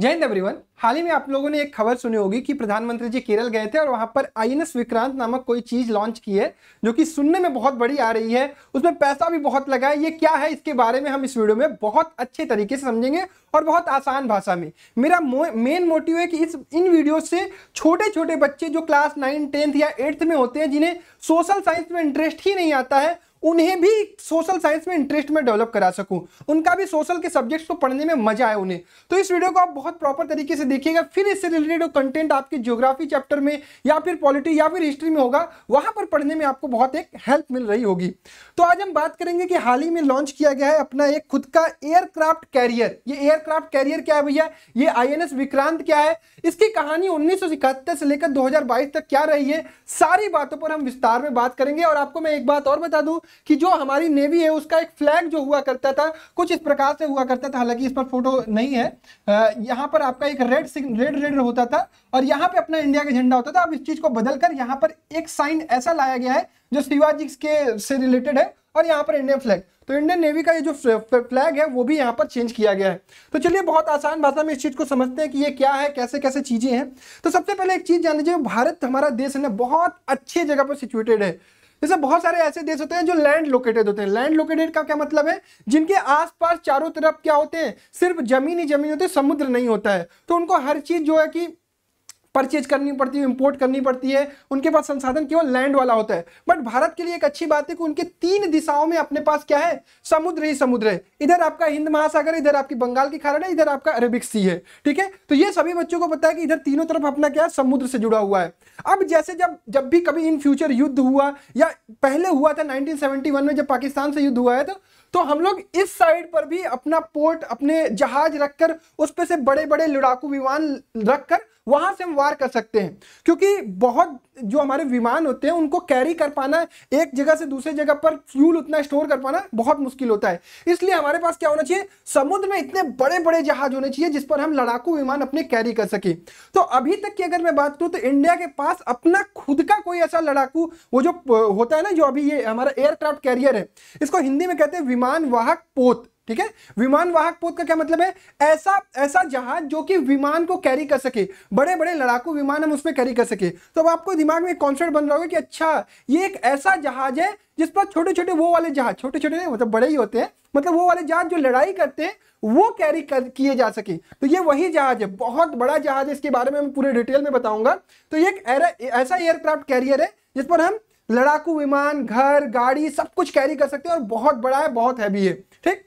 जय हिंद एवरीवन हाल ही में आप लोगों ने एक खबर सुनी होगी कि प्रधानमंत्री जी केरल गए थे और वहां पर आईएनएस विक्रांत नामक कोई चीज लॉन्च की है जो कि सुनने में बहुत बड़ी आ रही है उसमें पैसा भी बहुत लगा है ये क्या है इसके बारे में हम इस वीडियो में बहुत अच्छे तरीके से समझेंगे और बहुत आसान भाषा में मेरा मेन मोटिव है कि इस इन वीडियो से छोटे छोटे बच्चे जो क्लास नाइन टेंथ या एट्थ में होते हैं जिन्हें सोशल साइंस में इंटरेस्ट ही नहीं आता है उन्हें भी सोशल साइंस में इंटरेस्ट में डेवलप करा सकूं उनका भी सोशल के सब्जेक्ट्स को पढ़ने में मजा आए उन्हें तो इस वीडियो को आप बहुत प्रॉपर तरीके से देखिएगा फिर इससे रिलेटेड कंटेंट आपकी ज्योग्राफी चैप्टर में या फिर पॉलिटी या फिर हिस्ट्री में होगा वहां पर पढ़ने में आपको बहुत एक हेल्प मिल रही होगी तो आज हम बात करेंगे कि हाल ही में लॉन्च किया गया है अपना एक खुद का एयरक्राफ्ट कैरियर ये एयरक्राफ्ट कैरियर क्या है भैया ये आई विक्रांत क्या है इसकी कहानी उन्नीस से लेकर दो तक क्या रही है सारी बातों पर हम विस्तार में बात करेंगे और आपको मैं एक बात और बता दूँ कि जो हमारी नेवी है उसका एक फ्लैग जो हुआ करता था कुछ इस प्रकार से हुआ करता था हालांकि इस पर फोटो नहीं है यहाँ पर आपका एक रेड रेड रेड होता था और यहाँ पे अपना इंडिया का झंडा होता था अब इस चीज को बदलकर यहाँ पर एक साइन ऐसा लाया गया है जो शिवाजी के से रिलेटेड है और यहाँ पर इंडियन फ्लैग तो इंडियन नेवी का ये जो फ्लैग है वो भी यहाँ पर चेंज किया गया है तो चलिए बहुत आसान भाषा में इस चीज़ को समझते हैं कि ये क्या है कैसे कैसे चीज़ें हैं तो सबसे पहले एक चीज़ जान लीजिए भारत हमारा देश है ना बहुत अच्छी जगह पर सिचुएटेड है जैसे बहुत सारे ऐसे देश होते हैं जो लैंड लोकेटेड होते हैं लैंड लोकेटेड का क्या मतलब है जिनके आसपास चारों तरफ क्या होते हैं सिर्फ जमीन ही जमीन होती है समुद्र नहीं होता है तो उनको हर चीज जो है कि परचेज करनी पड़ती है इंपोर्ट करनी पड़ती है उनके पास संसाधन केवल लैंड वाला होता है बट भारत के लिए एक अच्छी बात है कि उनके तीन दिशाओं में अपने पास क्या है समुद्र ही समुद्र है इधर आपका हिंद महासागर इधर आपकी बंगाल की खाड़ी है इधर आपका अरेबिक सी है ठीक है तो ये सभी बच्चों को पता है कि इधर तीनों तरफ अपना क्या समुद्र से जुड़ा हुआ है अब जैसे जब जब भी कभी इन फ्यूचर युद्ध हुआ या पहले हुआ था नाइनटीन में जब पाकिस्तान से युद्ध हुआ है तो तो हम लोग इस साइड पर भी अपना पोर्ट अपने जहाज रखकर उस पर से बड़े बड़े लड़ाकू विमान रखकर वहां से हम वार कर सकते हैं क्योंकि बहुत जो हमारे विमान होते हैं उनको कैरी कर पाना एक जगह से दूसरे जगह पर फ्यूल उतना स्टोर कर पाना बहुत मुश्किल होता है इसलिए हमारे पास क्या होना चाहिए समुद्र में इतने बड़े बड़े जहाज होने चाहिए जिस पर हम लड़ाकू विमान अपने कैरी कर सके तो अभी तक की अगर मैं बात करूँ तो इंडिया के पास अपना खुद का कोई ऐसा लड़ाकू वो जो होता है ना जो अभी ये हमारा एयरक्राफ्ट कैरियर है इसको हिंदी में कहते हैं विमान वाहक पोत ठीक है विमान वाहक पोत का क्या मतलब है ऐसा ऐसा जहाज जो कि विमान को कैरी कर सके बड़े बड़े लड़ाकू विमान हम उसमें कैरी कर सके तो अब आपको दिमाग में एक कॉन्सेप्ट बन रहा होगा कि अच्छा ये एक ऐसा जहाज है जिस पर छोटे छोटे वो वाले जहाज छोटे छोटे नहीं मतलब बड़े ही होते हैं मतलब वो वाले जहाज जो लड़ाई करते हैं वो कैरी कर किए जा सके तो ये वही जहाज है बहुत बड़ा जहाज है इसके बारे में मैं पूरे डिटेल में बताऊंगा तो ये एक ऐसा एयरक्राफ्ट कैरियर है जिस पर हम लड़ाकू विमान घर गाड़ी सब कुछ कैरी कर सकते हैं और बहुत बड़ा है बहुत हैवी है ठीक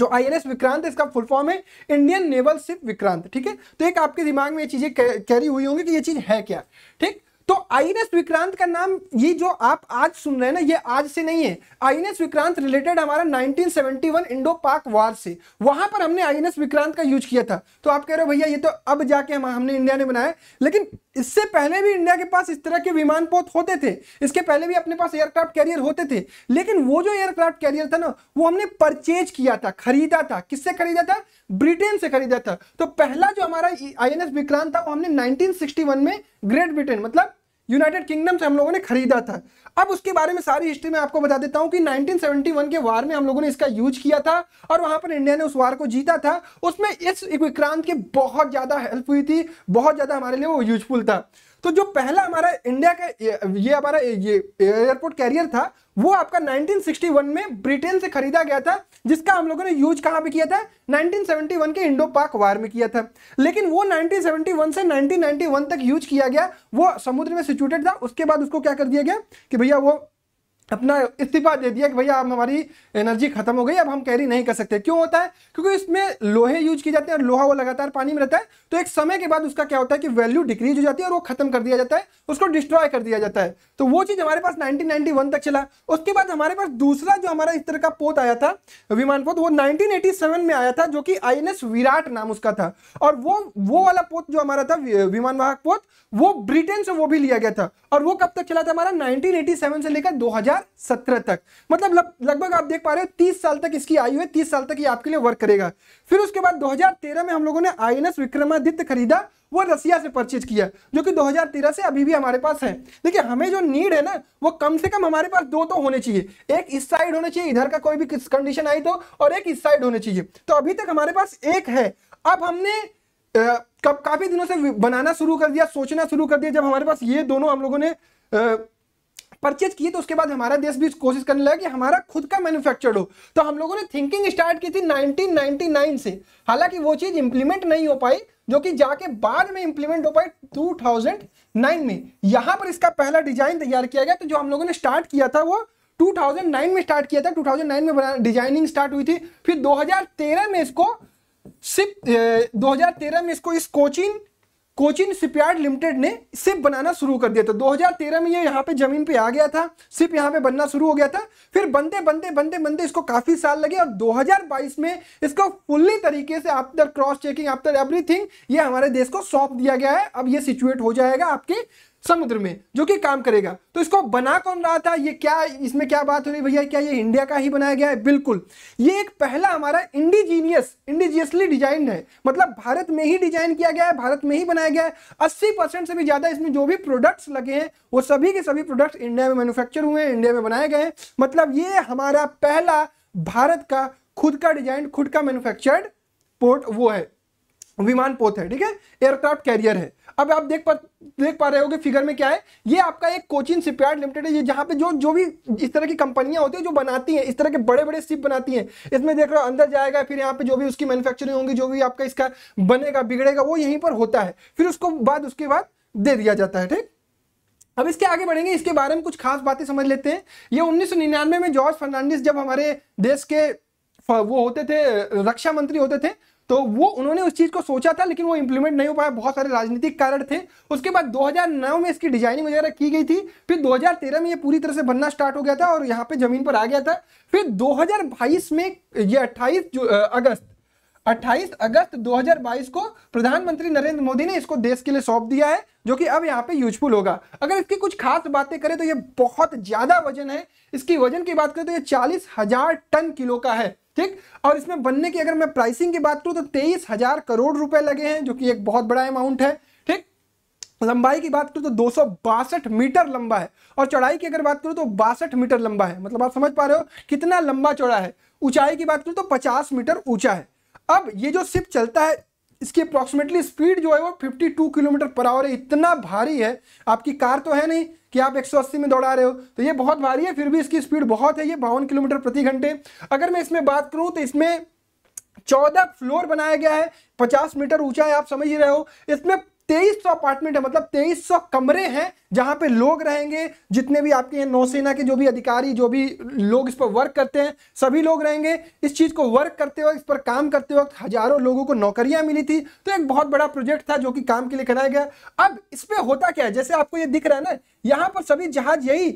जो आई विक्रांत है इसका फुल फॉर्म है इंडियन नेवल शिप विक्रांत ठीक है तो एक आपके दिमाग में ये चीजें कैरी हुई होंगी कि ये चीज है क्या ठीक तो आई विक्रांत का नाम ये जो आप आज सुन रहे हैं ना ये आज से नहीं है आई विक्रांत रिलेटेड हमारा 1971 इंडो पाक वार से वहां पर हमने आई विक्रांत का यूज किया था तो आप कह रहे हो भैया ये तो अब जाके हम हमने इंडिया ने बनाया लेकिन इससे पहले भी इंडिया के पास इस तरह के विमान पोत होते थे इसके पहले भी अपने पास एयरक्राफ्ट कैरियर होते थे लेकिन वो जो एयरक्राफ्ट कैरियर था ना वो हमने परचेज किया था खरीदा था किससे खरीदा था ब्रिटेन से खरीदा था तो पहला जो हमारा आई विक्रांत था वो हमने नाइनटीन में ग्रेट ब्रिटेन मतलब यूनाइटेड किंगडम से हम लोगों ने खरीदा था अब उसके बारे में सारी हिस्ट्री में आपको बता देता हूं कि 1971 के वार में हम लोगों ने इसका यूज किया था और वहां पर इंडिया ने उस वार को जीता था उसमें इस विक्रांत की बहुत ज़्यादा हेल्प हुई थी बहुत ज़्यादा हमारे लिए वो यूजफुल था तो जो पहला हमारा इंडिया का ये हमारा ये एयरपोर्ट कैरियर था वो आपका 1961 में ब्रिटेन से खरीदा गया था जिसका हम लोगों ने यूज कहां पे किया था 1971 के इंडो पाक वार में किया था लेकिन वो 1971 से 1991 तक यूज किया गया वो समुद्र में सिचुएटेड था उसके बाद उसको क्या कर दिया गया कि भैया वो अपना इस्तीफा दे दिया कि भैया अब हमारी एनर्जी खत्म हो गई अब हम कैरी नहीं कर सकते क्यों होता है क्योंकि इसमें लोहे यूज किए जाते हैं और लोहा वो लगातार पानी में रहता है तो एक समय के बाद उसका क्या होता है कि वैल्यू डिक्रीज हो जाती है और वो खत्म कर दिया जाता है उसको डिस्ट्रॉय कर दिया जाता है तो वो चीज़ हमारे पास नाइनटीन तक चला उसके बाद हमारे पास दूसरा जो हमारा इस तरह का पोत आया था विमान पोत वो नाइनटीन में आया था जो कि आई विराट नाम उसका था और वो वो वाला पोत जो हमारा था विमान वाहक पोत वो ब्रिटेन से वो भी लिया गया था और वो कब तक चला था हमारा नाइनटीन से लेकर दो 2017 तक मतलब लगभग आप देख पा रहे हो 30 साल तक इसकी आयु है 30 साल तक ये आपके लिए वर्क करेगा फिर उसके बाद 2013 में हम लोगों ने आई एन विक्रमादित्य खरीदा वो रसिया से परचेज किया जो कि 2013 से अभी भी हमारे पास है देखिए हमें जो नीड है ना वो कम से कम हमारे पास दो तो होने चाहिए एक इस साइड होने चाहिए इधर का कोई भी कंडीशन आई तो और एक इस साइड होने चाहिए तो अभी तक हमारे पास एक है अब हमने कब काफी दिनों से बनाना शुरू कर दिया सोचना शुरू कर दिया जब हमारे पास ये दोनों हम लोगों ने परचेज किए तो उसके बाद हमारा देश भी कोशिश करने लगा कि हमारा खुद का मैन्युफैक्चर्ड हो तो हम लोगों ने थिंकिंग स्टार्ट की थी 1999 से हालांकि वो चीज़ इंप्लीमेंट नहीं हो पाई जो कि जाके बाद में इंप्लीमेंट हो पाई 2009 में यहां पर इसका पहला डिजाइन तैयार किया गया तो जो हम लोगों ने स्टार्ट किया था वो 2009 में स्टार्ट किया था 2009 में डिजाइनिंग स्टार्ट हुई थी फिर 2013 में इसको सिप 2013 में इसको इस कोचिन कोचिन सिपयार्ड लिमिटेड ने सिप बनाना शुरू कर दिया था 2013 में ये यहाँ पे जमीन पे आ गया था सिप यहाँ पे बनना शुरू हो गया था फिर बनते बनते बनते बनते इसको काफी साल लगे और 2022 में इसको फुल्ली तरीके से after cross checking after everything ये हमारे देश को सौंप दिया गया है अब ये सिचुएट हो जाएगा आपके समुद्र में जो कि काम करेगा तो इसको बना कौन रहा था ये क्या इसमें क्या बात हो रही भैया क्या ये इंडिया का ही बनाया गया है बिल्कुल ये एक पहला हमारा इंडिजीनियस इंडिजियसली डिजाइन है मतलब भारत में ही डिजाइन किया गया है भारत में ही बनाया गया है अस्सी परसेंट से भी ज्यादा इसमें जो भी प्रोडक्ट्स लगे हैं वो सभी के सभी प्रोडक्ट्स इंडिया में मैन्युफैक्चर हुए हैं इंडिया में बनाए गए हैं मतलब ये हमारा पहला भारत का खुद का डिजाइन खुद का मैन्युफैक्चर्ड पोर्ट वो है विमान पोत है ठीक है एयरक्राफ्ट कैरियर है अब आप देख पा देख पा रहे हो फिगर में क्या है ये आपका एक कोचिन शिपयार्ड लिमिटेड है ये जहाँ पे जो जो भी इस तरह की कंपनियां होती है जो बनाती हैं इस तरह के बड़े बड़े शिप बनाती हैं इसमें देख रहे हो अंदर जाएगा फिर यहाँ पे जो भी उसकी मैन्युफैक्चरिंग होगी जो भी आपका इसका बनेगा बिगड़ेगा वो यहीं पर होता है फिर उसको बाद उसके बाद दे दिया जाता है ठीक अब इसके आगे बढ़ेंगे इसके बारे में कुछ खास बातें समझ लेते हैं ये उन्नीस में जॉर्ज फर्नांडिस जब हमारे देश के वो होते थे रक्षा मंत्री होते थे तो वो उन्होंने उस चीज़ को सोचा था लेकिन वो इंप्लीमेंट नहीं हो पाया बहुत सारे राजनीतिक कारण थे उसके बाद 2009 में इसकी डिजाइनिंग वगैरह की गई थी फिर 2013 में ये पूरी तरह से बनना स्टार्ट हो गया था और यहाँ पे जमीन पर आ गया था फिर 2022 में ये 28 अगस्त 28 अगस्त 2022 को प्रधानमंत्री नरेंद्र मोदी ने इसको देश के लिए सौंप दिया है जो कि अब यहाँ पे यूजफुल होगा अगर इसकी कुछ खास बातें करें तो ये बहुत ज़्यादा वजन है इसकी वजन की बात करें तो ये चालीस हजार टन किलो का है ठीक और इसमें बनने की अगर मैं प्राइसिंग की बात करूँ तो तेईस हजार करोड़ रुपए लगे हैं जो कि एक बहुत बड़ा अमाउंट है ठीक लंबाई की बात करूँ तो दो मीटर लंबा है और चौड़ाई की अगर बात करूँ तो बासठ मीटर लंबा है मतलब आप समझ पा रहे हो कितना लंबा चौड़ा है ऊंचाई की बात करूँ तो पचास मीटर ऊंचा है अब ये जो शिप चलता है इसकी अप्रॉक्सीमेटली स्पीड जो है वो 52 किलोमीटर पर आवर है इतना भारी है आपकी कार तो है नहीं कि आप 180 में दौड़ा रहे हो तो ये बहुत भारी है फिर भी इसकी स्पीड बहुत है ये बावन किलोमीटर प्रति घंटे अगर मैं इसमें बात करूँ तो इसमें चौदह फ्लोर बनाया गया है पचास मीटर ऊंचा है आप समझ ही रहे हो इसमें तेईस सौ अपार्टमेंट है मतलब तेईस सौ कमरे हैं जहां पे लोग रहेंगे जितने भी आपके हैं नौसेना के जो भी अधिकारी जो भी लोग इस पर वर्क करते हैं सभी लोग रहेंगे इस चीज़ को वर्क करते वक्त इस पर काम करते वक्त हजारों लोगों को नौकरियां मिली थी तो एक बहुत बड़ा प्रोजेक्ट था जो कि काम के लिए कराया गया अब इस पर होता क्या है जैसे आपको ये दिख रहा है ना यहाँ पर सभी जहाज यही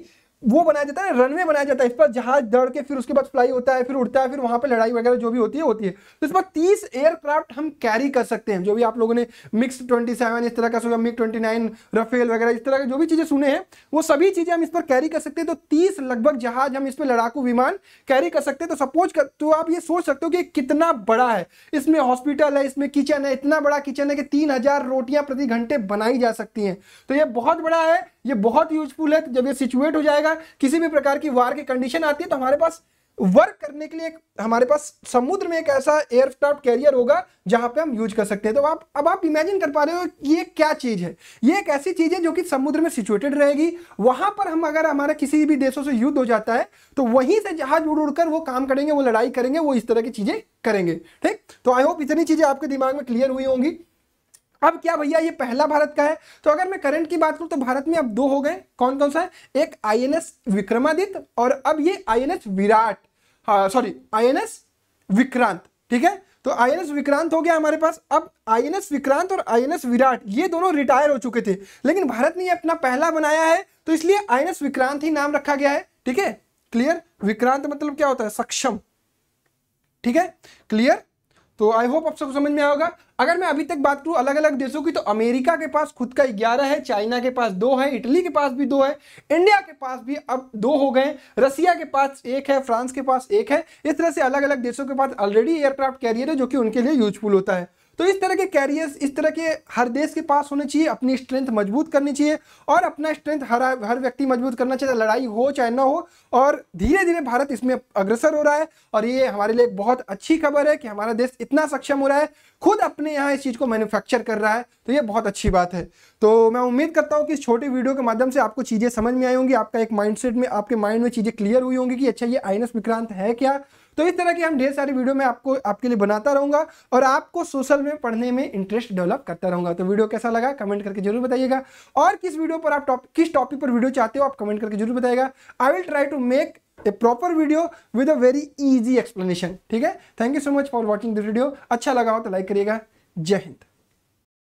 वो बनाया जाता है रनवे बनाया जाता है इस पर जहाज दौड़ के फिर उसके बाद फ्लाई होता है फिर उड़ता है फिर वहां पे लड़ाई वगैरह जो भी होती है होती है तो इस पर तीस एयरक्राफ्ट हम कैरी कर सकते हैं जो भी आप लोगों ने मिक्स ट्वेंटी सेवन इस तरह का सुना ट्वेंटी नाइन रफेल वगैरह इस तरह के जो भी चीज़ें सुने हैं वो सभी चीज़ें हम इस पर कैरी कर सकते हैं तो तीस लगभग जहाज हम इस पर लड़ाकू विमान कैरी कर सकते हैं तो सपोज कर तो आप ये सोच सकते हो कि कितना बड़ा है इसमें हॉस्पिटल है इसमें किचन है इतना बड़ा किचन है कि तीन रोटियां प्रति घंटे बनाई जा सकती हैं तो ये बहुत बड़ा है ये बहुत यूजफुल है तो जब ये सिचुएट हो जाएगा किसी भी प्रकार की वार की कंडीशन आती है तो हमारे पास वर्क करने के लिए हमारे पास समुद्र में एक ऐसा एयरक्राफ्ट कैरियर होगा जहां पे हम यूज कर सकते हैं तो आप अब आप इमेजिन कर पा रहे हो ये क्या चीज है ये एक ऐसी चीज है जो कि समुद्र में सिचुएटेड रहेगी वहां पर हम अगर हमारा किसी भी देशों से युद्ध हो जाता है तो वहीं से जहाज उड़ उड़कर वो काम करेंगे वो लड़ाई करेंगे वो इस तरह की चीजें करेंगे ठीक तो आई होप इतनी चीजें आपके दिमाग में क्लियर हुई होंगी अब क्या भैया ये पहला भारत का है तो अगर मैं करंट की बात करूं तो भारत में अब दो हो गए कौन कौन सा है एक आईएनएस विक्रमादित्य और अब ये आईएनएस विराट सॉरी हाँ, आईएनएस विक्रांत ठीक है तो आईएनएस विक्रांत हो गया हमारे पास अब आईएनएस विक्रांत और आईएनएस विराट ये दोनों रिटायर हो चुके थे लेकिन भारत ने अपना पहला बनाया है तो इसलिए एस विक्रांत ही नाम रखा गया है ठीक है क्लियर विक्रांत मतलब क्या होता है सक्षम ठीक है क्लियर तो आई होप आप सबको समझ में आएगा अगर मैं अभी तक बात करूं अलग अलग देशों की तो अमेरिका के पास खुद का ग्यारह है चाइना के पास दो है इटली के पास भी दो है इंडिया के पास भी अब दो हो गए रसिया के पास एक है फ्रांस के पास एक है इस तरह से अलग अलग देशों के पास ऑलरेडी एयरक्राफ्ट कैरियर है जो कि उनके लिए यूजफुल होता है तो इस तरह के कैरियर्स इस तरह के हर देश के पास होने चाहिए अपनी स्ट्रेंथ मजबूत करनी चाहिए और अपना स्ट्रेंथ हर हर व्यक्ति मजबूत करना चाहिए लड़ाई हो चाहे ना हो और धीरे धीरे भारत इसमें अग्रसर हो रहा है और ये हमारे लिए एक बहुत अच्छी खबर है कि हमारा देश इतना सक्षम हो रहा है खुद अपने यहाँ इस चीज़ को मैन्युफैक्चर कर रहा है तो ये बहुत अच्छी बात है तो मैं उम्मीद करता हूँ कि इस छोटे वीडियो के माध्यम से आपको चीज़ें समझ में आई होंगी आपका एक माइंडसेट में आपके माइंड में चीज़ें क्लियर हुई होंगी कि अच्छा ये आइनस विक्रांत है क्या तो इस तरह की हम ढेर सारी वीडियो में आपको आपके लिए बनाता रहूंगा और आपको सोशल में पढ़ने में इंटरेस्ट डेवलप करता रहूंगा तो वीडियो कैसा लगा कमेंट करके जरूर बताइएगा और किस वीडियो पर आप टॉप किस टॉपिक पर वीडियो चाहते हो आप कमेंट करके जरूर बताइएगा I will try to make a proper video with a very easy explanation ठीक है thank you so much for watching this video अच्छा लगा हो तो लाइक करिएगा जय हिंद